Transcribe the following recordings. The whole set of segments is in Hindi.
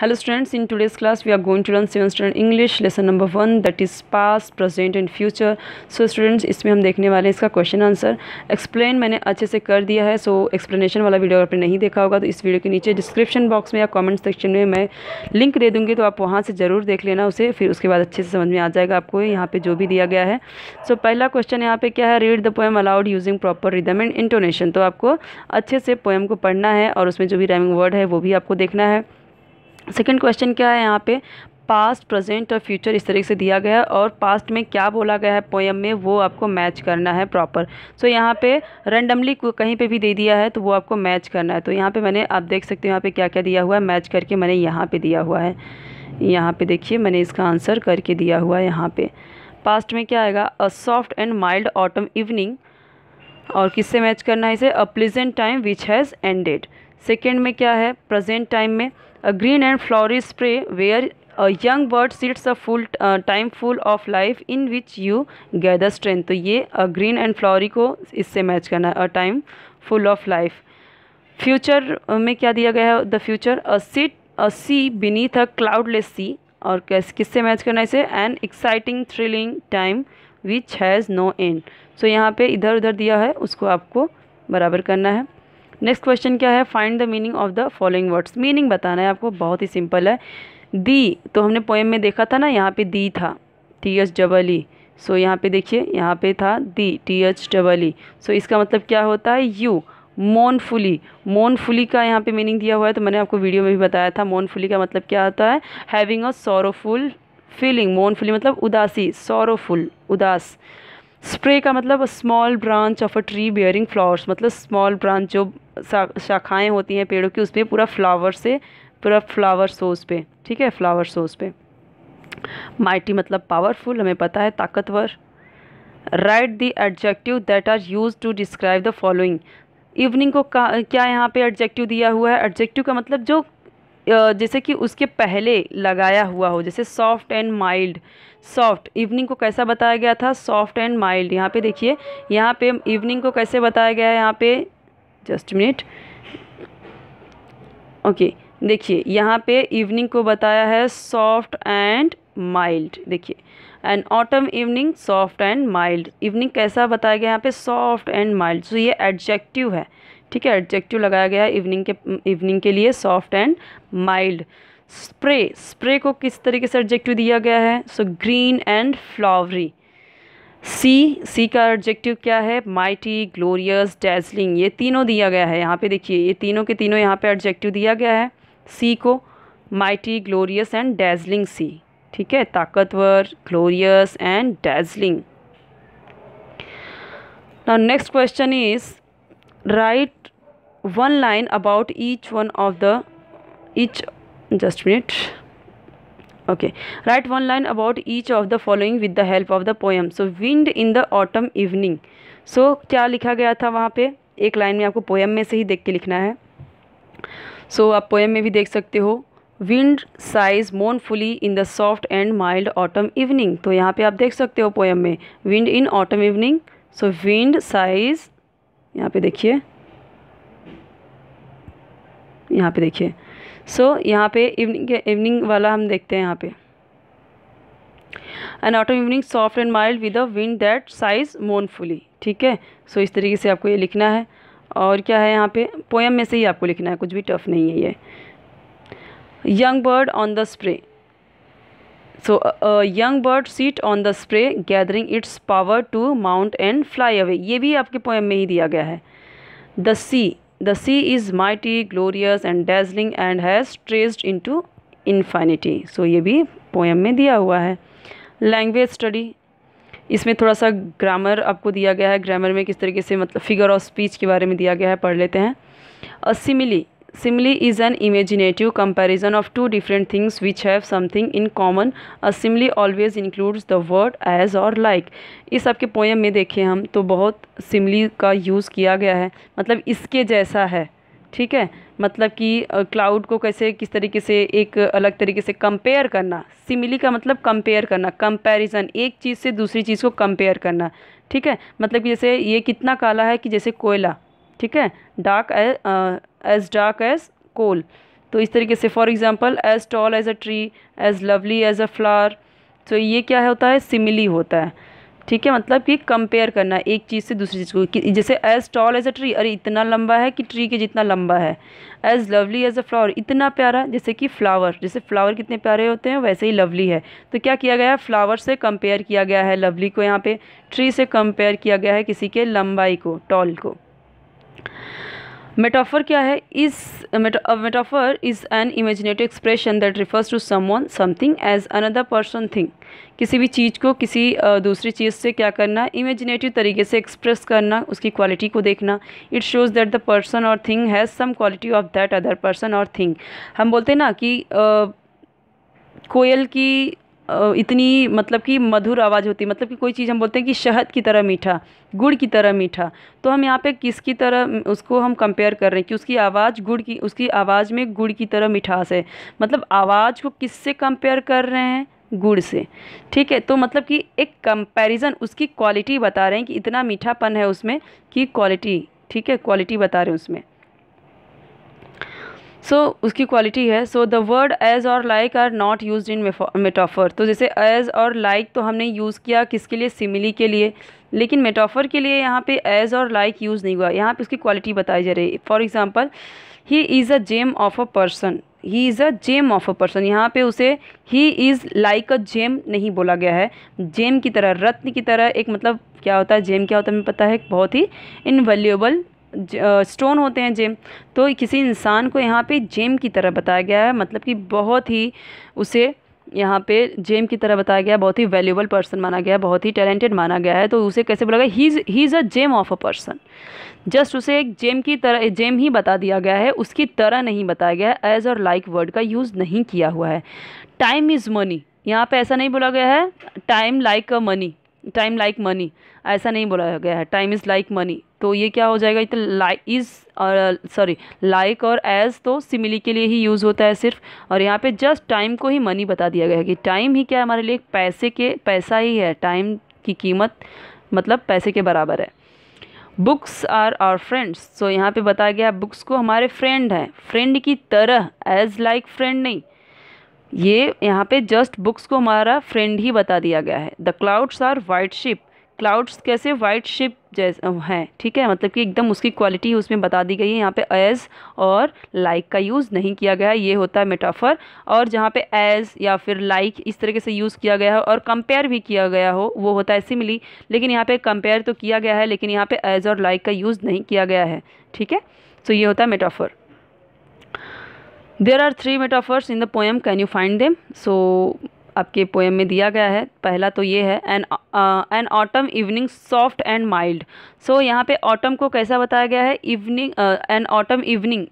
Hello students in today's class we are going to run seven standard English lesson number one that is past present and future so students इसमें हम देखने वाले हैं इसका क्वेश्चन आंसर एक्सप्लेन मैंने अच्छे से कर दिया है सो so, एक्सप्लेनेशन वाला वीडियो आपने नहीं देखा होगा तो इस वीडियो के नीचे डिस्क्रिप्शन बॉक्स में या कॉमेंट सेक्शन में मैं लिंक दे दूँगी तो आप वहाँ से ज़रूर देख लेना उसे फिर उसके बाद अच्छे से समझ में आ जाएगा आपको यहाँ पर जो भी दिया गया है सो so, पहला क्वेश्चन यहाँ पर क्या है read the poem aloud using proper rhythm and intonation तो आपको अच्छे से पोएम को पढ़ना है और उसमें जो भी राइमिंग वर्ड है वो भी आपको देखना है सेकंड क्वेश्चन क्या है यहाँ पे पास्ट प्रेजेंट और फ्यूचर इस तरीके से दिया गया है और पास्ट में क्या बोला गया है पोएम में वो आपको मैच करना है प्रॉपर सो so, यहाँ पे रैंडमली कहीं पे भी दे दिया है तो वो आपको मैच करना है तो यहाँ पे मैंने आप देख सकते हो यहाँ पे क्या क्या दिया हुआ है मैच करके मैंने यहाँ पे दिया हुआ है यहाँ पे देखिए मैंने इसका आंसर करके दिया हुआ है यहाँ पर पास्ट में क्या आएगा a soft and mild autumn evening और किससे मैच करना है इसे a pleasant time which has ended second में क्या है प्रजेंट टाइम में a green and flowery spray where a young bird sits a full uh, time full of life in which you gather strength तो ये ग्रीन एंड फ्लॉरी को इससे मैच करना है a time full of life future में क्या दिया गया है the future a sit a sea beneath a cloudless sea और कैस किससे मैच करना है इसे an exciting thrilling time which has no end so यहाँ पे इधर उधर दिया है उसको आपको बराबर करना है नेक्स्ट क्वेश्चन क्या है find the meaning of the following words meaning बताना है आपको बहुत ही सिंपल है दी तो हमने पोएम में देखा था ना यहाँ पे दी था T H double E so यहाँ पे देखिए यहाँ पे था thee T H double E so इसका मतलब क्या होता है यू मोनफुली मोनफुली का यहाँ पे मीनिंग दिया हुआ है तो मैंने आपको वीडियो में भी बताया था मोनफुली का मतलब क्या होता है having a sorrowful feeling moanfully मतलब उदासी सोरोफुल उदास स्प्रे का मतलब small branch of a tree bearing flowers मतलब स्मॉल ब्रांच जो शाखाएं होती हैं पेड़ों की उसमें पूरा फ्लावर से पूरा फ्लावर सोस पे ठीक है फ्लावर सोस पे माइटी मतलब पावरफुल हमें पता है ताकतवर write the adjective that are use to describe the following evening को क्या यहाँ पे एडजेक्टिव दिया हुआ है एडजेक्टिव का मतलब जो जैसे कि उसके पहले लगाया हुआ हो जैसे soft and mild soft evening को कैसा बताया गया था सॉफ्ट एंड माइल्ड यहाँ पे देखिए यहाँ पे इवनिंग को कैसे बताया गया है यहाँ पे जस्ट मिनट ओके देखिए यहाँ पे इवनिंग को बताया है सॉफ्ट एंड माइल्ड देखिए and autumn evening soft and mild evening कैसा बताया गया यहाँ पे सॉफ्ट एंड माइल्ड सो ये एडजेक्टिव है ठीक है एडजेक्टिव लगाया गया है इवनिंग के इवनिंग के लिए soft and mild spray spray को किस तरीके से एडजेक्टिव दिया गया है so green and flowery sea sea का एडजेक्टिव क्या है माइटी ग्लोरियस डैजलिंग ये तीनों दिया गया है यहाँ पे देखिए ये तीनों के तीनों यहाँ पे एडजेक्टिव दिया गया है सी को mighty glorious and dazzling sea ठीक है ताकतवर glorious and dazzling now next question is write one line about each one of the each just minute okay write one line about each of the following with the help of the poem so wind in the autumn evening so क्या लिखा गया था वहाँ पे एक लाइन में आपको पोएम में से ही देख के लिखना है सो so, आप पोएम में भी देख सकते हो wind sighs moanfully in the soft and mild autumn evening तो यहाँ पे आप देख सकते हो पोएम में wind in autumn evening so wind sighs यहाँ पे देखिए यहाँ पे देखिए सो so, यहाँ पे इवनिंग इवनिंग वाला हम देखते हैं यहाँ पे an autumn evening soft and mild with a wind that sighs moanfully ठीक है सो इस तरीके से आपको ये लिखना है और क्या है यहाँ पे पोएम में से ही आपको लिखना है कुछ भी टफ नहीं है ये young bird on the spray so young bird seat on the spray gathering its power to mount and fly away ये भी आपके पोएम में ही दिया गया है the sea The sea is mighty, glorious and dazzling and has stretched into infinity. So ये भी पोएम में दिया हुआ है लैंग्वेज स्टडी इसमें थोड़ा सा ग्रामर आपको दिया गया है ग्रामर में किस तरीके से मतलब फिगर ऑफ स्पीच के बारे में दिया गया है पढ़ लेते हैं असिमिली Simile is an imaginative comparison of two different things which have something in common. A simile always includes the word as or like. इस आपके पोएम में देखें हम तो बहुत सिमली का यूज़ किया गया है मतलब इसके जैसा है ठीक है मतलब कि क्लाउड को कैसे किस तरीके से एक अलग तरीके से कंपेयर करना सिमिली का मतलब कंपेयर करना कंपैरिजन एक चीज़ से दूसरी चीज़ को कंपेयर करना ठीक है मतलब कि जैसे ये कितना काला है कि जैसे कोयला ठीक है dark as dark as coal तो इस तरीके से for example as tall as a tree as lovely as a flower तो ये क्या होता है सिमिली होता है ठीक है मतलब कि कंपेयर करना एक चीज़ से दूसरी चीज़ को जैसे as tall as a tree अरे इतना लंबा है कि ट्री के जितना लंबा है as lovely as a flower इतना प्यारा जैसे कि फ्लावर जैसे फ्लावर कितने प्यारे होते हैं वैसे ही लवली है तो क्या किया गया है फ्लावर से कंपेयर किया गया है लवली को यहाँ पे ट्री से कंपेयर किया गया है किसी के लंबाई को टॉल को मेटाफर क्या है is metaphor is an imaginative expression that refers to someone something as another person thing किसी भी चीज़ को किसी दूसरी चीज़ से क्या करना इमेजिनेटिव तरीके से एक्सप्रेस करना उसकी क्वालिटी को देखना it shows that the person और thing has some quality of that other person और थिंग हम बोलते हैं ना कि uh, कोयल की इतनी मतलब कि मधुर आवाज़ होती है मतलब कि कोई चीज़ हम बोलते हैं कि शहद की तरह मीठा गुड़ की तरह मीठा तो हम यहाँ पे किसकी तरह उसको हम कंपेयर कर रहे हैं कि उसकी आवाज़ गुड़ की उसकी आवाज़ में गुड़ की तरह मिठास है मतलब आवाज़ को किससे कंपेयर कर रहे हैं गुड़ से ठीक है तो मतलब कि एक कंपेरिज़न उसकी क्वालिटी बता रहे हैं कि इतना मीठापन है उसमें कि क्वालिटी ठीक है क्वालिटी बता रहे हैं उसमें सो so, उसकी क्वालिटी है सो द वर्ड एज और like are not use in metaphor तो जैसे एज और लाइक like तो हमने यूज़ किया किसके लिए सिमिली के लिए लेकिन मेटाफर के लिए यहाँ पे एज और लाइक like यूज़ नहीं हुआ यहाँ पे उसकी क्वालिटी बताई जा रही है for example he is a gem of a person he is a gem of a person यहाँ पे उसे he is like a gem नहीं बोला गया है जेम की तरह रत्न की तरह एक मतलब क्या होता है जेम क्या होता है हमें पता है बहुत ही इनवेल्यूएबल स्टोन होते हैं जेम तो किसी इंसान को यहाँ पे जेम की तरह बताया गया है मतलब कि बहुत ही उसे यहाँ पे जेम की तरह बताया गया बहुत ही वैल्यूबल पर्सन माना गया बहुत ही टैलेंटेड माना गया है तो उसे कैसे बोला गया he is he is a gem of a person just उसे एक जेम की तरह जेम ही बता दिया गया है उसकी तरह नहीं बताया गया है एज और लाइक वर्ड का यूज़ नहीं किया हुआ है टाइम इज़ मनी यहाँ पे ऐसा नहीं बोला गया है time like a money time like money ऐसा नहीं बोला गया है टाइम इज़ लाइक मनी तो ये क्या हो जाएगा तो लाइक इज़ और सॉरी लाइक और एज तो सिमिली के लिए ही यूज़ होता है सिर्फ और यहाँ पे जस्ट टाइम को ही मनी बता दिया गया है कि टाइम ही क्या है हमारे लिए पैसे के पैसा ही है टाइम की कीमत मतलब पैसे के बराबर है books are are friends so यहाँ पे बताया गया बुक्स को हमारे फ्रेंड हैं फ्रेंड की तरह एज लाइक फ्रेंड नहीं ये यहाँ पे जस्ट बुक्स को हमारा फ्रेंड ही बता दिया गया है the clouds are white ship clouds कैसे वाइट शिप जैसे हैं ठीक है मतलब कि एकदम उसकी क्वालिटी उसमें बता दी गई है यहाँ पे एज और लाइक like का यूज़ नहीं किया गया है ये होता है मेटाफर और जहाँ पे एज या फिर लाइक like इस तरीके से यूज़ किया गया है और कंपेयर भी किया गया हो वो होता है सिमिली लेकिन यहाँ पे कंपेयर तो किया गया है लेकिन यहाँ पे एज और लाइक like का यूज़ नहीं किया गया है ठीक है सो ये होता है metaphor there are three metaphors in the poem can you find them so आपके पोएम में दिया गया है पहला तो ये है an an autumn evening soft and mild so यहाँ पे ऑटम को कैसा बताया गया है evening an autumn evening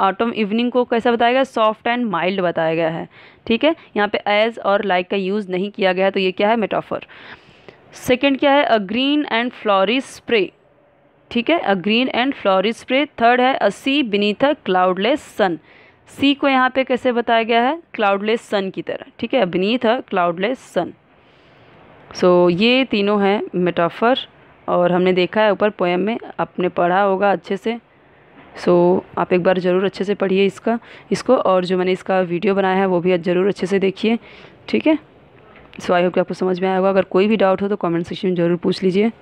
autumn evening को कैसा बताया गया सॉफ्ट एंड माइल्ड बताया गया है ठीक है यहाँ पे एज और लाइक like का यूज़ नहीं किया गया है तो ये क्या है मेटाफर सेकेंड क्या है a green and flowery spray ठीक है a green and flowery spray third है a C beneath a cloudless सन सी को यहाँ पे कैसे बताया गया है क्लाउडलेस सन की तरह ठीक है अभिनीत है क्लाउडलेस सन सो ये तीनों हैं मेटाफर और हमने देखा है ऊपर पोएम में आपने पढ़ा होगा अच्छे से सो so, आप एक बार ज़रूर अच्छे से पढ़िए इसका इसको और जो मैंने इसका वीडियो बनाया है वो भी ज़रूर अच्छे से देखिए ठीक है सो आई होप कि आपको समझ में आया होगा अगर कोई भी डाउट हो तो कमेंट सेक्शन में ज़रूर पूछ लीजिए